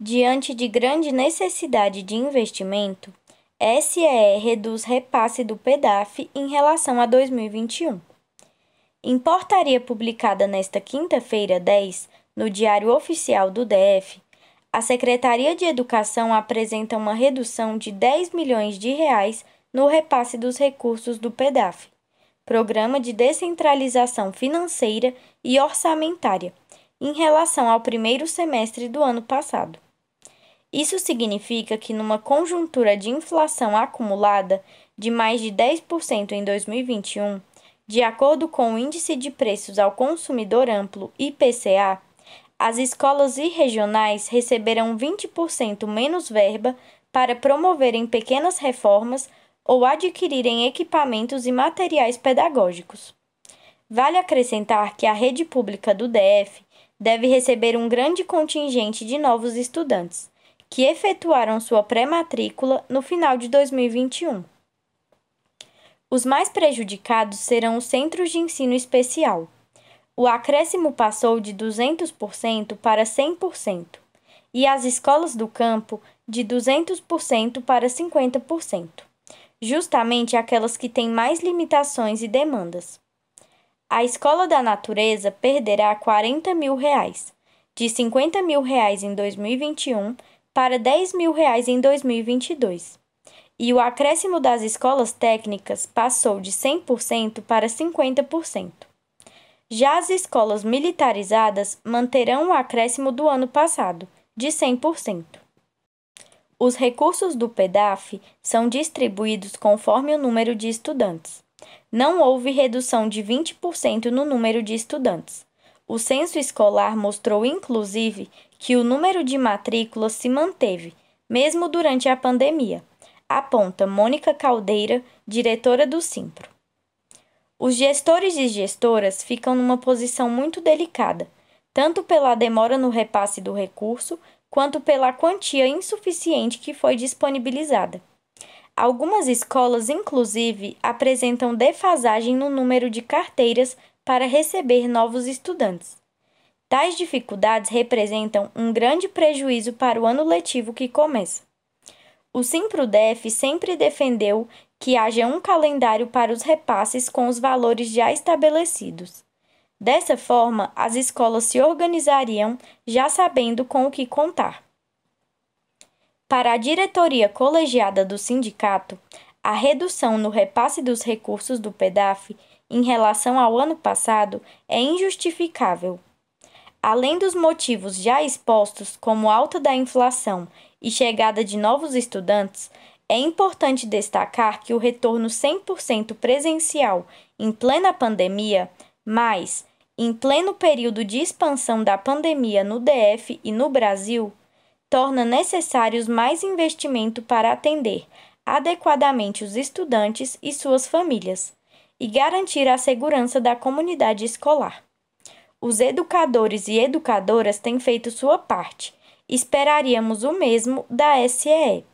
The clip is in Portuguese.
Diante de grande necessidade de investimento, SEE reduz repasse do PEDAF em relação a 2021. Em portaria publicada nesta quinta-feira 10, no Diário Oficial do DF, a Secretaria de Educação apresenta uma redução de 10 milhões de reais no repasse dos recursos do PEDAF, Programa de Descentralização Financeira e Orçamentária, em relação ao primeiro semestre do ano passado. Isso significa que, numa conjuntura de inflação acumulada de mais de 10% em 2021, de acordo com o Índice de Preços ao Consumidor Amplo IPCA, as escolas e regionais receberão 20% menos verba para promoverem pequenas reformas ou adquirirem equipamentos e materiais pedagógicos. Vale acrescentar que a rede pública do DF deve receber um grande contingente de novos estudantes que efetuaram sua pré-matrícula no final de 2021. Os mais prejudicados serão os centros de ensino especial. O acréscimo passou de 200% para 100%, e as escolas do campo de 200% para 50%, justamente aquelas que têm mais limitações e demandas. A Escola da Natureza perderá 40 mil reais, de 50 mil reais em 2021 para 10 mil reais em 2022. E o acréscimo das escolas técnicas passou de 100% para 50%. Já as escolas militarizadas manterão o acréscimo do ano passado, de 100%. Os recursos do PEDAF são distribuídos conforme o número de estudantes. Não houve redução de 20% no número de estudantes. O censo escolar mostrou, inclusive, que o número de matrículas se manteve, mesmo durante a pandemia, aponta Mônica Caldeira, diretora do Simpro. Os gestores e gestoras ficam numa posição muito delicada, tanto pela demora no repasse do recurso, quanto pela quantia insuficiente que foi disponibilizada. Algumas escolas, inclusive, apresentam defasagem no número de carteiras para receber novos estudantes. Tais dificuldades representam um grande prejuízo para o ano letivo que começa. O SIMPRODEF sempre defendeu que haja um calendário para os repasses com os valores já estabelecidos. Dessa forma, as escolas se organizariam já sabendo com o que contar. Para a diretoria colegiada do sindicato, a redução no repasse dos recursos do PEDAF em relação ao ano passado é injustificável Além dos motivos já expostos, como alta da inflação e chegada de novos estudantes, é importante destacar que o retorno 100% presencial em plena pandemia, mas em pleno período de expansão da pandemia no DF e no Brasil, torna necessários mais investimento para atender adequadamente os estudantes e suas famílias e garantir a segurança da comunidade escolar. Os educadores e educadoras têm feito sua parte. Esperaríamos o mesmo da SEE.